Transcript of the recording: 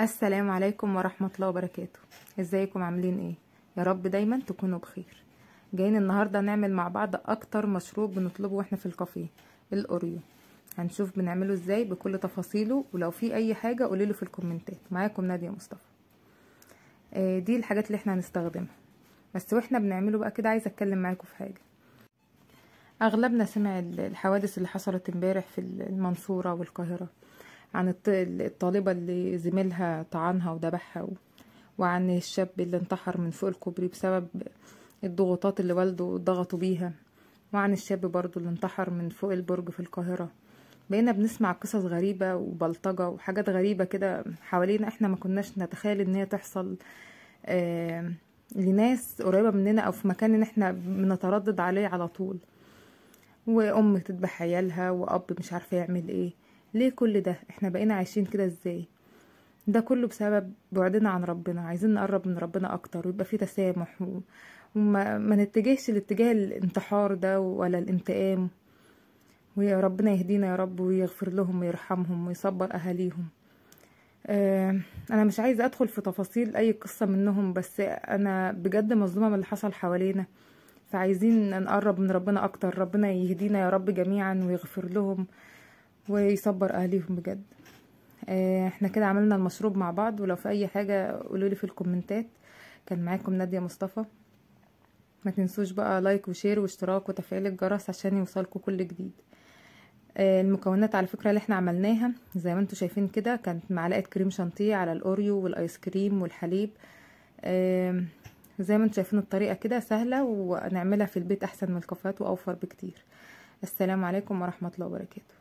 السلام عليكم ورحمة الله وبركاته ازيكم عاملين ايه يا رب دايما تكونوا بخير جايين النهاردة نعمل مع بعض اكتر مشروب بنطلبه واحنا في الكافيه الاوريو هنشوف بنعمله ازاي بكل تفاصيله ولو في اي حاجة قوليله في الكومنتات معاكم نادية مصطفى آه دي الحاجات اللي احنا هنستخدمها بس واحنا بنعمله بقى كده عايز اتكلم معاكم في حاجة اغلبنا سمع الحوادث اللي حصلت امبارح في المنصورة والقاهرة عن الطالبة اللي زميلها طعنها وذبحها وعن الشاب اللي انتحر من فوق الكوبري بسبب الضغوطات اللي والده ضغطوا بيها وعن الشاب برضو اللي انتحر من فوق البرج في القاهرة بقينا بنسمع قصص غريبة وبلطجة وحاجات غريبة كده حوالينا احنا ما كناش نتخيل ان هي تحصل آه لناس قريبة مننا او في مكان ان احنا بنتردد عليه على طول وام تذبح عيالها واب مش عارفة يعمل ايه ليه كل ده احنا بقينا عايشين كده ازاي ده كله بسبب بعدنا عن ربنا عايزين نقرب من ربنا اكتر ويبقى في تسامح و... وما ما نتجهش لاتجاه الانتحار ده ولا الانتقام ويا ربنا يهدينا يا رب ويغفر لهم ويرحمهم ويصبر اهاليهم آه انا مش عايزه ادخل في تفاصيل اي قصه منهم بس انا بجد مظلومه من اللي حصل حوالينا فعايزين نقرب من ربنا اكتر ربنا يهدينا يا رب جميعا ويغفر لهم ويصبر اهاليهم بجد آه، احنا كده عملنا المشروب مع بعض ولو في اي حاجه قولولي في الكومنتات كان معاكم ناديه مصطفى ما تنسوش بقى لايك وشير واشتراك وتفعيل الجرس عشان يوصلكوا كل جديد آه، المكونات على فكره اللي احنا عملناها زي ما انتم شايفين كده كانت معلقه كريم شانتيه على الاوريو والايس كريم والحليب آه، زي ما انتم شايفين الطريقه كده سهله ونعملها في البيت احسن من الكافيهات واوفر بكتير السلام عليكم ورحمه الله وبركاته